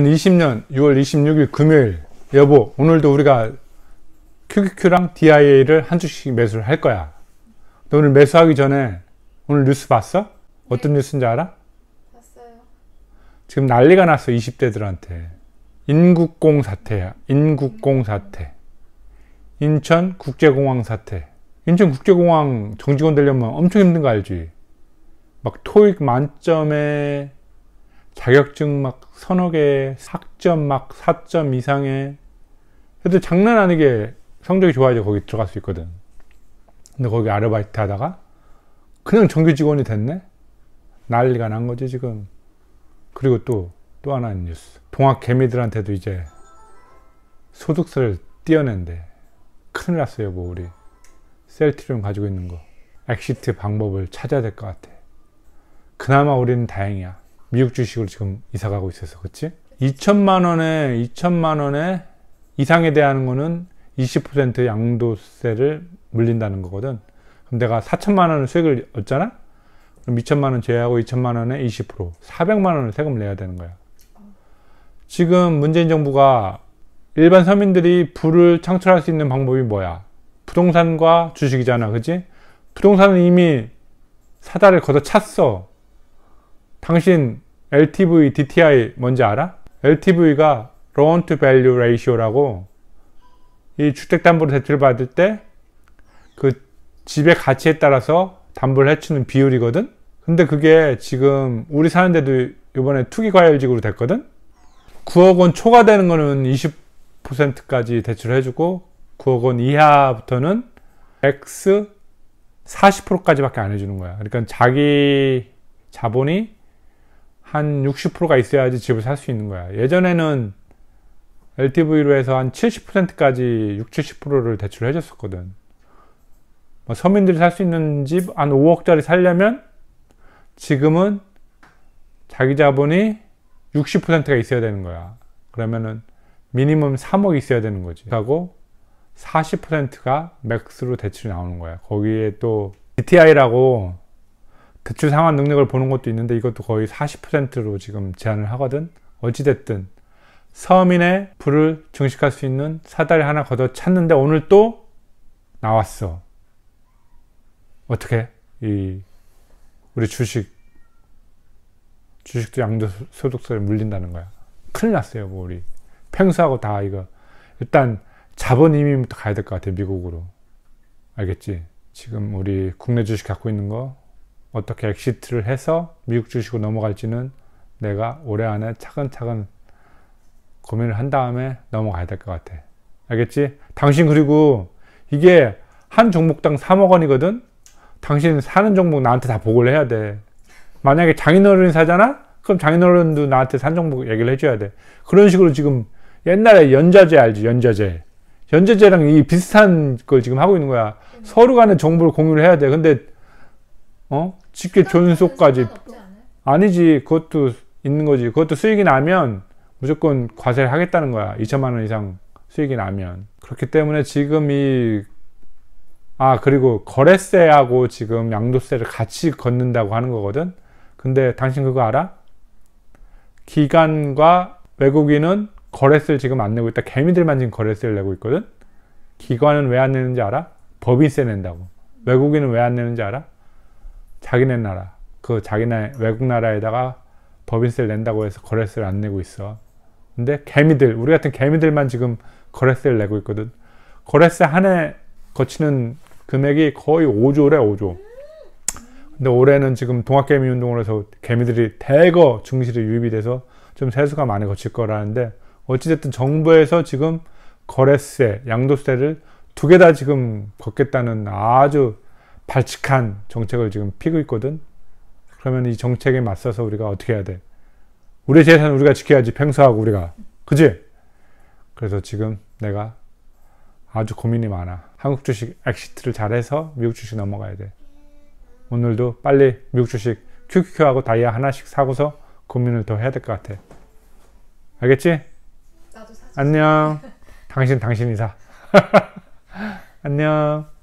2020년 6월 26일 금요일 여보 오늘도 우리가 QQQ랑 DIA를 한 주씩 매수를 할 거야 너 오늘 매수하기 전에 오늘 뉴스 봤어? 어떤 네. 뉴스인지 알아? 봤어요 지금 난리가 났어 20대들한테 인국공 사태야 인국공 사태 인천 국제공항 사태 인천 국제공항 정직원 되려면 엄청 힘든 거 알지 막 토익 만점에 자격증 막 서너 개, 학점 막 4점 이상에 그래도 장난 아니게 성적이 좋아야 거기 들어갈 수 있거든. 근데 거기 아르바이트 하다가 그냥 정규 직원이 됐네? 난리가 난 거지 지금. 그리고 또 또 하나 뉴스. 동학 개미들한테도 이제 소득세를 띄어낸대. 큰일 났어요 뭐 우리 셀트리온 가지고 있는 거. 엑시트 방법을 찾아야 될 것 같아. 그나마 우리는 다행이야. 미국 주식으로 지금 이사가고 있어서 그치? 2천만 원에 2천만 원에 이상에 대한 거는 20% 양도세를 물린다는 거거든. 그럼 내가 4천만 원을 수익을 얻잖아? 그럼 2천만 원 제외하고 2천만 원에 20%, 400만 원을 세금을 내야 되는 거야. 지금 문재인 정부가 일반 서민들이 부를 창출할 수 있는 방법이 뭐야? 부동산과 주식이잖아, 그치 부동산은 이미 사다를 걷어찼어. 당신 LTV, DTI 뭔지 알아? LTV가 Loan to Value Ratio라고 이 주택담보로 대출을 받을 때 그 집의 가치에 따라서 담보를 해주는 비율이거든? 근데 그게 지금 우리 사는데도 이번에 투기과열지구로 됐거든? 9억 원 초과되는 거는 20%까지 대출을 해주고 9억 원 이하부터는 X 40%까지밖에 안 해주는 거야. 그러니까 자기 자본이 한 60%가 있어야지 집을 살 수 있는 거야. 예전에는 LTV로 해서 한 70%까지 60, 70%를 대출 해줬었거든. 뭐 서민들이 살 수 있는 집한 5억짜리 살려면 지금은 자기 자본이 60%가 있어야 되는 거야. 그러면은 미니멈 3억 있어야 되는 거지. 하고 40%가 맥스로 대출이 나오는 거야. 거기에 또 DTI라고 대출 상환 능력을 보는 것도 있는데 이것도 거의 40%로 지금 제한을 하거든. 어찌됐든 서민의 불을 증식할 수 있는 사다리 하나 걷어 찾는데 오늘 또 나왔어. 어떻게? 이 우리 주식 주식도 양도소득세를 물린다는 거야. 큰일 났어요, 뭐 우리. 팽수하고 다 이거. 일단 자본 이민부터 가야 될 것 같아, 미국으로. 알겠지? 지금 우리 국내 주식 갖고 있는 거 어떻게 엑시트를 해서 미국 주식으로 넘어갈지는 내가 올해 안에 차근차근 고민을 한 다음에 넘어가야 될 것 같아. 알겠지? 당신 그리고 이게 한 종목당 3억 원이거든? 당신 사는 종목 나한테 다 보고를 해야 돼. 만약에 장인어른이 사잖아? 그럼 장인어른도 나한테 산 종목 얘기를 해줘야 돼. 그런 식으로 지금 옛날에 연좌제 알지? 연좌제 연자제랑 이 비슷한 걸 지금 하고 있는 거야. 서로 간에 정보를 공유를 해야 돼. 근데, 어? 직계 존속까지 아니지 그것도 있는 거지 그것도 수익이 나면 무조건 과세를 하겠다는 거야 2천만 원 이상 수익이 나면 그렇기 때문에 지금 이 아 그리고 거래세하고 지금 양도세를 같이 걷는다고 하는 거거든 근데 당신 그거 알아? 기관과 외국인은 거래세를 지금 안 내고 있다 개미들만 지금 거래세를 내고 있거든 기관은 왜 안 내는지 알아? 법인세 낸다고 외국인은 왜 안 내는지 알아? 자기네 나라 그 자기네 외국 나라에다가 법인세를 낸다고 해서 거래세를 안 내고 있어 근데 개미들 우리 같은 개미들만 지금 거래세를 내고 있거든 거래세 한 해 거치는 금액이 거의 5조래 5조 근데 올해는 지금 동학개미 운동을 해서 개미들이 대거 증시로 유입이 돼서 좀 세수가 많이 거칠 거라는데 어찌됐든 정부에서 지금 거래세 양도세를 두 개 다 지금 걷겠다는 아주 발칙한 정책을 지금 피고 있거든. 그러면 이 정책에 맞서서 우리가 어떻게 해야 돼? 우리 재산 우리가 지켜야지 평소하고 우리가. 그지? 그래서 지금 내가 아주 고민이 많아. 한국 주식 엑시트를 잘해서 미국 주식 넘어가야 돼. 오늘도 빨리 미국 주식 QQQ하고 다이아 하나씩 사고서 고민을 더 해야 될 것 같아. 알겠지? 안녕. 당신 당신이사. 안녕.